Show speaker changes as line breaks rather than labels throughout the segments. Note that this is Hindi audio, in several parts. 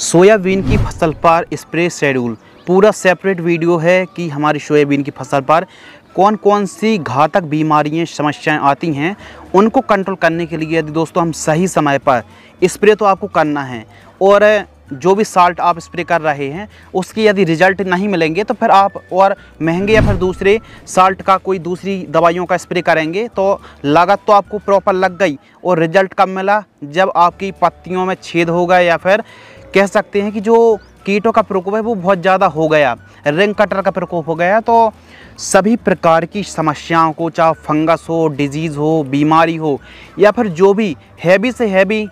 सोयाबीन की फसल पर स्प्रे शेड्यूल पूरा सेपरेट वीडियो है कि हमारी सोयाबीन की फसल पर कौन कौन सी घातक बीमारियां समस्याएं आती हैं उनको कंट्रोल करने के लिए यदि दोस्तों हम सही समय पर स्प्रे तो आपको करना है और जो भी साल्ट आप स्प्रे कर रहे हैं उसके यदि रिजल्ट नहीं मिलेंगे तो फिर आप और महंगे या फिर दूसरे साल्ट का कोई दूसरी दवाइयों का स्प्रे करेंगे तो लागत तो आपको प्रॉपर लग गई और रिजल्ट कब मिला जब आपकी पत्तियों में छेद होगा या फिर कह सकते हैं कि जो कीटों का प्रकोप है वो बहुत ज़्यादा हो गया रिंग कटर का प्रकोप हो गया तो सभी प्रकार की समस्याओं को चाहे फंगस हो डिजीज़ हो बीमारी हो या फिर जो भी हैवी से हैवी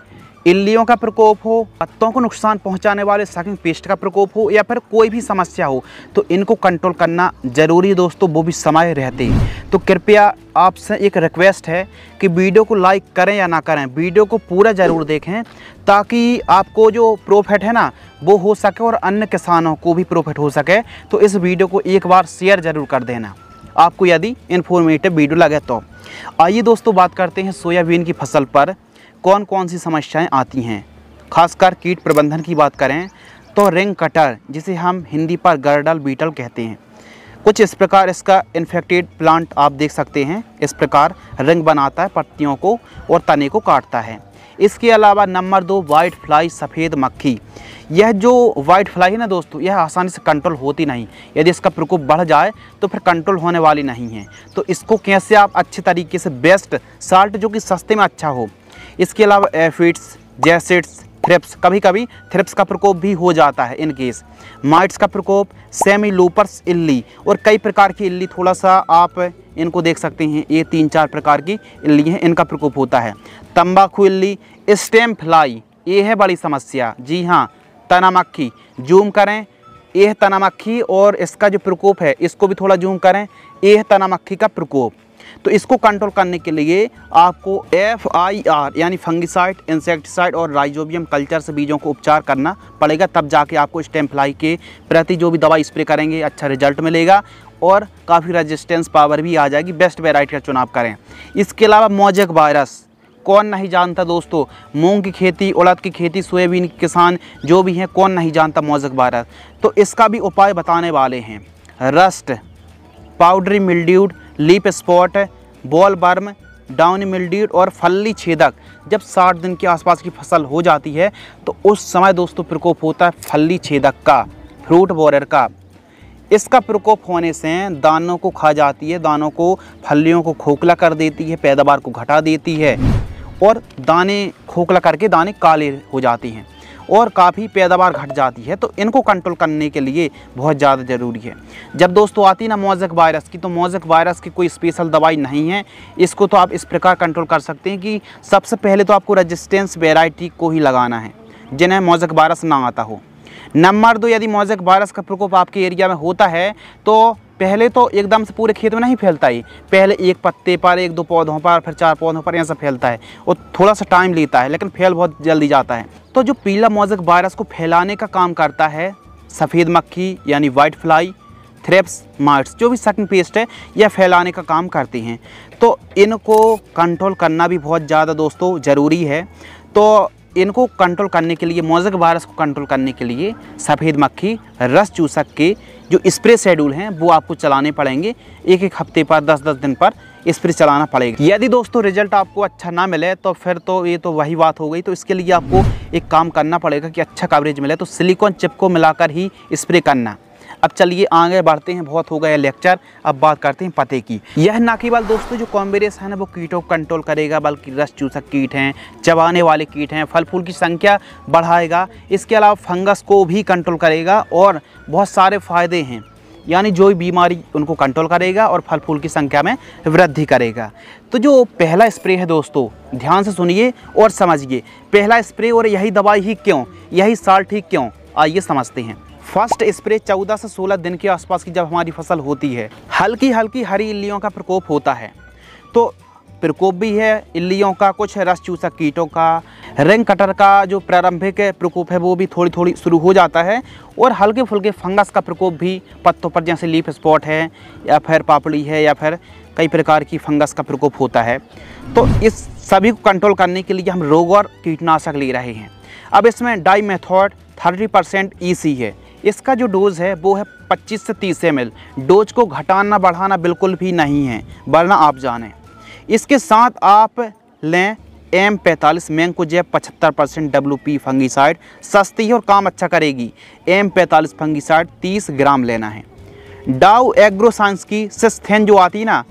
इल्लियों का प्रकोप हो पत्तों को नुकसान पहुंचाने वाले सकिंग पेस्ट का प्रकोप हो या फिर कोई भी समस्या हो तो इनको कंट्रोल करना ज़रूरी है दोस्तों वो भी समय रहते हैं तो कृपया आपसे एक रिक्वेस्ट है कि वीडियो को लाइक करें या ना करें वीडियो को पूरा ज़रूर देखें ताकि आपको जो प्रॉफिट है ना वो हो सके और अन्य किसानों को भी प्रॉफिट हो सके तो इस वीडियो को एक बार शेयर ज़रूर कर देना आपको यदि इन्फॉर्मेटिव वीडियो लगे तो आइए दोस्तों बात करते हैं सोयाबीन की फसल पर कौन कौन सी समस्याएं आती हैं खासकर कीट प्रबंधन की बात करें तो रिंग कटर जिसे हम हिंदी पर गर्डल बीटल कहते हैं कुछ इस प्रकार इसका इन्फेक्टेड प्लांट आप देख सकते हैं इस प्रकार रिंग बनाता है पत्तियों को और तने को काटता है इसके अलावा नंबर दो वाइट फ्लाई सफ़ेद मक्खी यह जो वाइट फ्लाई है ना दोस्तों यह आसानी से कंट्रोल होती नहीं यदि इसका प्रकोप बढ़ जाए तो फिर कंट्रोल होने वाली नहीं है तो इसको कैसे आप अच्छे तरीके से बेस्ट साल्ट जो कि सस्ते में अच्छा हो इसके अलावा एफिड्स जैसिड्स थ्रिप्स कभी कभी थ्रिप्स का प्रकोप भी हो जाता है इन केस माइट्स का प्रकोप सेमी लूपर्स इल्ली और कई प्रकार की इल्ली थोड़ा सा आप इनको देख सकते हैं ये तीन चार प्रकार की इल्ली हैं इनका प्रकोप होता है तंबाकू इल्ली स्टेम फ्लाई ये है बड़ी समस्या जी हाँ तना मक्खी जूम करें यह तना मक्खी और इसका जो प्रकोप है इसको भी थोड़ा जूम करें यह तना मक्खी का प्रकोप तो इसको कंट्रोल करने के लिए आपको एफ आई आर यानी फंगिसाइड इंसेक्टिसाइड और राइजोबियम कल्चर से बीजों को उपचार करना पड़ेगा तब जाके आपको स्टेम फ्लाई के प्रति जो भी दवा स्प्रे करेंगे अच्छा रिजल्ट मिलेगा और काफ़ी रजिस्टेंस पावर भी आ जाएगी बेस्ट वेराइटी का चुनाव करें इसके अलावा मोजक वायरस कौन नहीं जानता दोस्तों मूंग की खेती उड़द की खेती सोयाबीन के किसान जो भी हैं कौन नहीं जानता मोजक वायरस तो इसका भी उपाय बताने वाले हैं rust powdery mildew leaf spot bollworm down mildew और फल्ली छेदक जब 60 दिन के आसपास की फसल हो जाती है तो उस समय दोस्तों प्रकोप होता है फल्ली छेदक का फ्रूट बोरर का इसका प्रकोप होने से दानों को खा जाती है दानों को फलियों को खोखला कर देती है पैदावार को घटा देती है और दाने खोखला करके दाने काले हो जाती हैं और काफ़ी पैदावार घट जाती है तो इनको कंट्रोल करने के लिए बहुत ज़्यादा ज़रूरी है जब दोस्तों आती ना मोजक वायरस की तो मोजक वायरस की कोई स्पेशल दवाई नहीं है इसको तो आप इस प्रकार कंट्रोल कर सकते हैं कि सबसे पहले तो आपको रजिस्टेंस वेराइटी को ही लगाना है जिन्हें मोजक वायरस ना आता हो नंबर दो यदि मोजक वायरस का प्रकोप आपके एरिया में होता है तो पहले तो एकदम से पूरे खेत में नहीं फैलता ही पहले एक पत्ते पर एक दो पौधों पर फिर चार पौधों पर ऐसा फैलता है और थोड़ा सा टाइम लेता है लेकिन फैल बहुत जल्दी जाता है तो जो पीला मोजक वायरस को फैलाने का काम करता है सफ़ेद मक्खी यानी वाइट फ्लाई थ्रेप्स माइट्स जो भी सकन पेस्ट है यह फैलाने का काम करती हैं तो इनको कंट्रोल करना भी बहुत ज़्यादा दोस्तों ज़रूरी है तो इनको कंट्रोल करने के लिए मोजक वायरस को कंट्रोल करने के लिए सफ़ेद मक्खी रस चूसक के जो स्प्रे शेड्यूल हैं वो आपको चलाने पड़ेंगे एक एक हफ्ते पर दस दस दिन पर स्प्रे चलाना पड़ेगा यदि दोस्तों रिजल्ट आपको अच्छा ना मिले तो फिर तो ये तो वही बात हो गई तो इसके लिए आपको एक काम करना पड़ेगा कि अच्छा कवरेज मिले तो सिलिकॉन चिप को मिलाकर ही स्प्रे करना अब चलिए आगे बढ़ते हैं बहुत हो गया लेक्चर अब बात करते हैं पते की यह ना केवल दोस्तों जो कॉम्बेरियस है ना वो कीटों को कंट्रोल करेगा बल्कि रस चूसक कीट हैं चबाने वाले कीट हैं फल फूल की संख्या बढ़ाएगा इसके अलावा फंगस को भी कंट्रोल करेगा और बहुत सारे फ़ायदे हैं यानी जो भी बीमारी उनको कंट्रोल करेगा और फल फूल की संख्या में वृद्धि करेगा तो जो पहला स्प्रे है दोस्तों ध्यान से सुनिए और समझिए पहला स्प्रे और यही दवाई ही क्यों यही साल ठीक क्यों आइए समझते हैं फर्स्ट स्प्रे 14 से 16 दिन के आसपास की जब हमारी फसल होती है हल्की हल्की हरी इल्लियों का प्रकोप होता है तो प्रकोप भी है इल्लियों का कुछ रस चूसक कीटों का रिंग कटर का जो प्रारंभिक प्रकोप है वो भी थोड़ी थोड़ी शुरू हो जाता है और हल्के फुल्के फंगस का प्रकोप भी पत्तों पर जैसे लीफ स्पॉट है या फिर पापड़ी है या फिर कई प्रकार की फंगस का प्रकोप होता है तो इस सभी को कंट्रोल करने के लिए हम रोग और कीटनाशक ले रहे हैं अब इसमें dimethoate thirty percent E e है इसका जो डोज़ है वो है 25 से 30 एम डोज को घटाना बढ़ाना बिल्कुल भी नहीं है वरना आप जानें इसके साथ आप लें एम पैंतालीस मैंगकोजैब पचहत्तर परसेंट डब्ल्यू पी फंगीसाइड सस्ती है और काम अच्छा करेगी एम पैंतालीस फंगीसाइड तीस ग्राम लेना है डाउ एग्रोसाइंस की सिस्थेन जो आती ना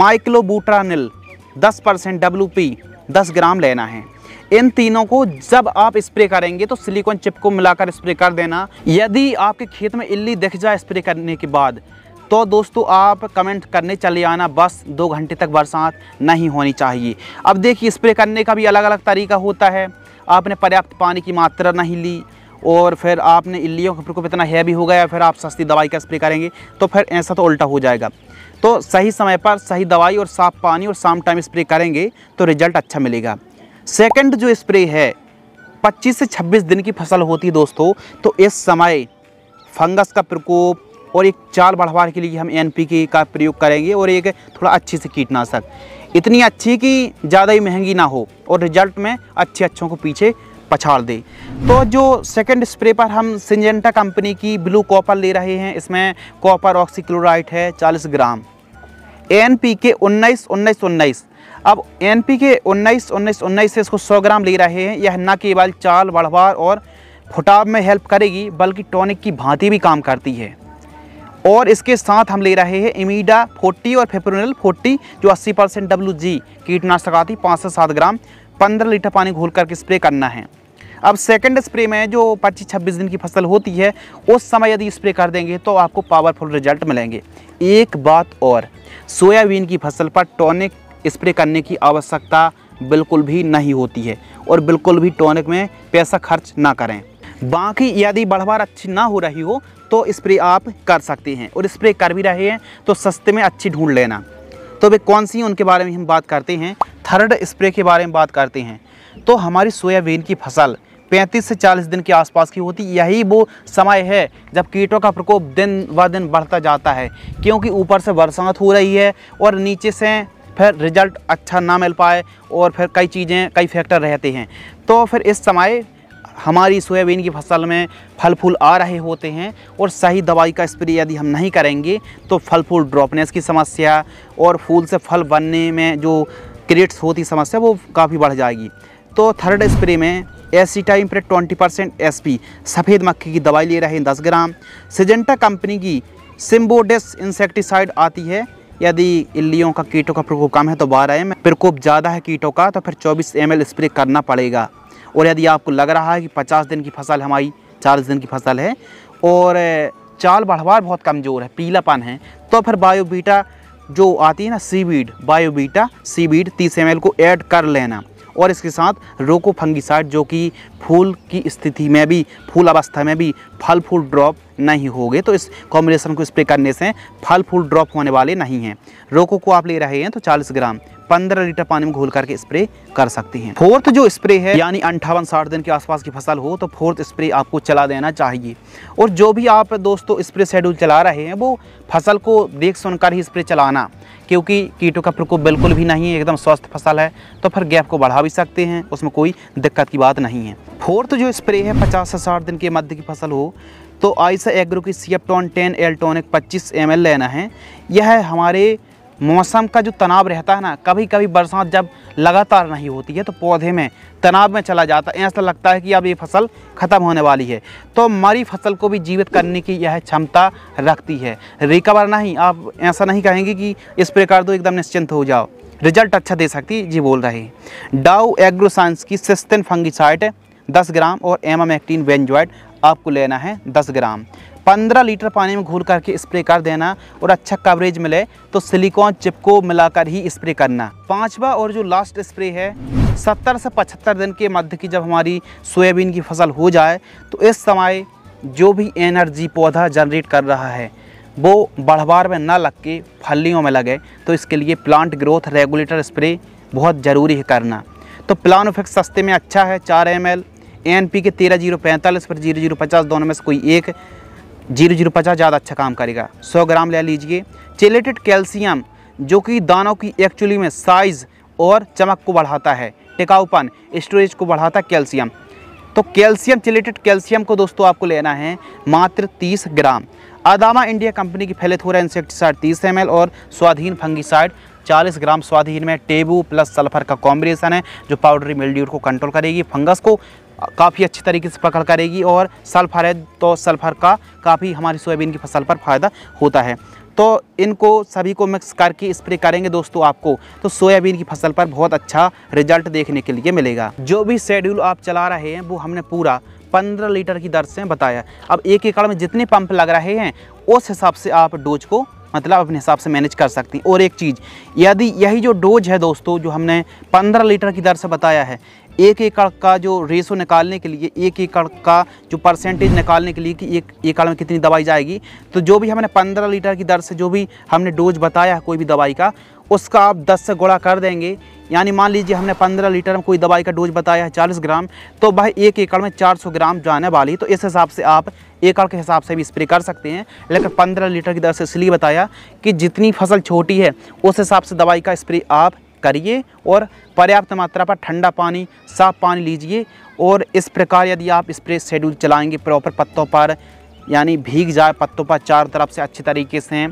माइक्लोबूट्रानिल दस परसेंट डब्ल्यू पी दस ग्राम लेना है इन तीनों को जब आप स्प्रे करेंगे तो सिलिकॉन चिप को मिलाकर स्प्रे कर देना यदि आपके खेत में इल्ली दिख जाए स्प्रे करने के बाद तो दोस्तों आप कमेंट करने चले आना बस दो घंटे तक बरसात नहीं होनी चाहिए अब देखिए स्प्रे करने का भी अलग अलग तरीका होता है आपने पर्याप्त पानी की मात्रा नहीं ली और फिर आपने इल्लियों का प्रकोप इतना हैवी हो गया फिर आप सस्ती दवाई का स्प्रे करेंगे तो फिर ऐसा तो उल्टा हो जाएगा तो सही समय पर सही दवाई और साफ पानी और शाम टाइम स्प्रे करेंगे तो रिजल्ट अच्छा मिलेगा सेकंड जो स्प्रे है 25 से 26 दिन की फसल होती है दोस्तों तो इस समय फंगस का प्रकोप और एक चाल बढ़वाने के लिए हम एन पी का प्रयोग करेंगे और एक थोड़ा अच्छी से कीटनाशक इतनी अच्छी कि ज़्यादा ही महंगी ना हो और रिजल्ट में अच्छे अच्छों को पीछे पछाड़ दे तो जो सेकंड स्प्रे पर हम सिंजेंटा कंपनी की ब्लू कॉपर ले रहे हैं इसमें कॉपर ऑक्सीक्लोराइट है 40 ग्राम एन पी के उन्नीस उन्नीस उन्नीस अब एन पी के उन्नीस उन्नीस उन्नीस से इसको सौ ग्राम ले रहे हैं यह न केवल चाल बढ़वार और फुटाव में हेल्प करेगी बल्कि टॉनिक की भांति भी काम करती है और इसके साथ हम ले रहे हैं इमीडा 40 और फेप्रोनल 40 जो 80 परसेंट डब्ल्यू जी कीटनाशक आती पाँच से सात ग्राम 15 लीटर पानी घोल करके स्प्रे करना है अब सेकंड स्प्रे में जो पच्चीस छब्बीस दिन की फसल होती है उस समय यदि स्प्रे कर देंगे तो आपको पावरफुल रिजल्ट मिलेंगे एक बात और सोयाबीन की फसल पर टॉनिक स्प्रे करने की आवश्यकता बिल्कुल भी नहीं होती है और बिल्कुल भी टॉनिक में पैसा खर्च ना करें बाकी यदि बढ़वार अच्छी ना हो रही हो तो स्प्रे आप कर सकते हैं और स्प्रे कर भी रहे हैं तो सस्ते में अच्छी ढूंढ लेना तो वे कौन सी उनके बारे में हम बात करते हैं थर्ड स्प्रे के बारे में बात करते हैं तो हमारी सोयाबीन की फसल 35 से 40 दिन के आसपास की होती यही वो समय है जब कीटों का प्रकोप दिन ब दिन बढ़ता जाता है क्योंकि ऊपर से बरसात हो रही है और नीचे से फिर रिज़ल्ट अच्छा ना मिल पाए और फिर कई चीज़ें कई फैक्टर रहते हैं तो फिर इस समय हमारी सोयाबीन की फसल में फल फूल आ रहे होते हैं और सही दवाई का स्प्रे यदि हम नहीं करेंगे तो फल फूल ड्रॉपनेस की समस्या और फूल से फल बनने में जो क्रिएट्स होती समस्या वो काफ़ी बढ़ जाएगी तो थर्ड स्प्रे में एसी टाइम पर ट्वेंटी परसेंट एस पी सफ़ेद मक्खी की दवाई ले रहे हैं दस ग्राम सिजेंटा कंपनी की सिम्बोडेस इंसेक्टिसाइड आती है यदि इल्लियों का कीटों का प्रकोप कम है तो बारह एम प्रकोप ज़्यादा है कीटों का तो फिर चौबीस एम स्प्रे करना पड़ेगा और यदि आपको लग रहा है कि पचास दिन की फसल हमारी चालीस दिन की फसल है और चाल बढ़वार बहुत कमज़ोर है पीलापन है तो फिर बायोबीटा जो आती है ना सीवीड बायोबीटा सीवीड तीस एम को ऐड कर लेना और इसके साथ रोको फंगिसाइड जो कि फूल की स्थिति में भी फूल अवस्था में भी फल फूल ड्रॉप नहीं होगे तो इस कॉम्बिनेशन को स्प्रे करने से फल फूल ड्रॉप होने वाले नहीं हैं रोको को आप ले रहे हैं तो 40 ग्राम पंद्रह लीटर पानी में घोल करके स्प्रे कर सकते हैं फोर्थ जो स्प्रे है यानी अंठावन साठ दिन के आसपास की फसल हो तो फोर्थ स्प्रे आपको चला देना चाहिए और जो भी आप दोस्तों स्प्रे शेड्यूल चला रहे हैं वो फसल को देख सुनकर ही स्प्रे चलाना क्योंकि कीटों का प्रकोप बिल्कुल भी नहीं है एकदम स्वस्थ फसल है तो फिर गैप को बढ़ा भी सकते हैं उसमें कोई दिक्कत की बात नहीं है फोर्थ जो स्प्रे है पचास से साठ दिन के मध्य की फसल हो तो आयसा एग्रो की सीएपटॉन टेन एल्टोनिक पच्चीस एम लेना है यह हमारे मौसम का जो तनाव रहता है ना कभी कभी बरसात जब लगातार नहीं होती है तो पौधे में तनाव में चला जाता है ऐसा लगता है कि अब ये फसल ख़त्म होने वाली है तो मरी फसल को भी जीवित करने की यह क्षमता रखती है रिकवर नहीं आप ऐसा नहीं कहेंगे कि स्प्रे कर दो तो एकदम निश्चिंत हो जाओ रिजल्ट अच्छा दे सकती जी बोल रहे डाउ एग्रोसाइंस की सिस्टन फंगिसाइट 10 ग्राम और एक्टीन वेंजॉइड आपको लेना है 10 ग्राम 15 लीटर पानी में घूर करके स्प्रे कर देना और अच्छा कवरेज मिले तो सिलिकॉन चिप को मिलाकर ही स्प्रे करना पांचवा और जो लास्ट स्प्रे है 70 से 75 दिन के मध्य की जब हमारी सोयाबीन की फसल हो जाए तो इस समय जो भी एनर्जी पौधा जनरेट कर रहा है वो बढ़वार में ना लग के फलियों में लगे तो इसके लिए प्लांट ग्रोथ रेगुलेटर स्प्रे बहुत ज़रूरी है करना तो प्लान इफेक्ट सस्ते में अच्छा है चार एम एल एन पी के तेरह जीरो पैंतालीस पर जीरो जीरो पचास दोनों में से कोई एक जीरो जीरो पचास ज़्यादा अच्छा काम करेगा सौ ग्राम ले लीजिए चेलेटेड कैल्शियम जो कि दानों की एक्चुअली में साइज़ और चमक को बढ़ाता है टिकाऊपन स्टोरेज को बढ़ाता है कैल्शियम तो कैल्शियम चिलेटेड कैल्शियम को दोस्तों आपको लेना है मात्र 30 ग्राम अदामा इंडिया कंपनी की फैलेथोरा इंसेक्टिसाइड 30 एम और स्वाधीन फंगिसाइड 40 ग्राम स्वाधीन में टेबू प्लस सल्फर का कॉम्बिनेशन है जो पाउडरी मिल्ड्यूर को कंट्रोल करेगी फंगस को काफ़ी अच्छी तरीके से पकड़ करेगी और सल्फर है तो सल्फर का काफ़ी हमारी सोयाबीन की फसल पर फ़ायदा होता है तो इनको सभी को मिक्स करके स्प्रे करेंगे दोस्तों आपको तो सोयाबीन की फसल पर बहुत अच्छा रिजल्ट देखने के लिए मिलेगा जो भी शेड्यूल आप चला रहे हैं वो हमने पूरा पंद्रह लीटर की दर से बताया अब एक एकड़ में जितने पंप लग रहे हैं उस हिसाब से आप डोज को मतलब अपने हिसाब से मैनेज कर सकती हैं और एक चीज़ यदि यही जो डोज है दोस्तों जो हमने 15 लीटर की दर से बताया है एक एकड़ का जो रेशो निकालने के लिए एक एकड़ का जो परसेंटेज निकालने के लिए कि एक एकड़ में कितनी दवाई जाएगी तो जो भी हमने पंद्रह लीटर की दर से जो भी हमने डोज बताया है कोई भी दवाई का उसका आप दस से गुड़ा कर देंगे यानी मान लीजिए हमने पंद्रह लीटर में कोई दवाई का डोज बताया है चालीस ग्राम तो वह एक एकड़ में चार सौ ग्राम जाने वाली तो इस हिसाब से आप एकड़ के हिसाब से भी स्प्रे कर सकते हैं लेकिन पंद्रह लीटर की दर से इसलिए बताया कि जितनी फसल छोटी है उस हिसाब से दवाई का स्प्रे आप करिए और पर्याप्त मात्रा पर ठंडा पानी साफ पानी लीजिए और इस प्रकार यदि आप स्प्रे शेड्यूल चलाएंगे प्रॉपर पत्तों पर यानी भीग जाए पत्तों पर चार तरफ से अच्छे तरीके से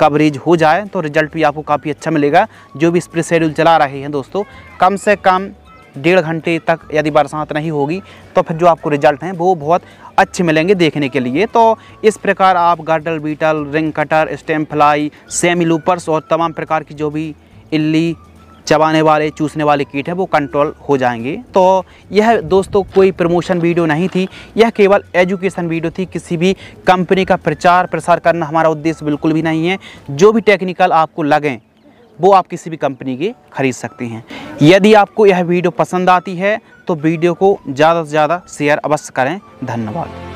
कवरेज हो जाए तो रिजल्ट भी आपको काफ़ी अच्छा मिलेगा जो भी स्प्रे शेड्यूल चला रहे हैं दोस्तों कम से कम डेढ़ घंटे तक यदि बरसात नहीं होगी तो फिर जो आपको रिजल्ट हैं वो बहुत अच्छे मिलेंगे देखने के लिए तो इस प्रकार आप girdle beetle ring cutter stem fly semi loopers और तमाम प्रकार की जो भी इल्ली चबाने वाले चूसने वाले कीट है वो कंट्रोल हो जाएंगे तो यह दोस्तों कोई प्रमोशन वीडियो नहीं थी यह केवल एजुकेशन वीडियो थी किसी भी कंपनी का प्रचार प्रसार करना हमारा उद्देश्य बिल्कुल भी नहीं है जो भी टेक्निकल आपको लगें वो आप किसी भी कंपनी के खरीद सकते हैं यदि आपको यह वीडियो पसंद आती है तो वीडियो को ज़्यादा से ज़्यादा शेयर अवश्य करें धन्यवाद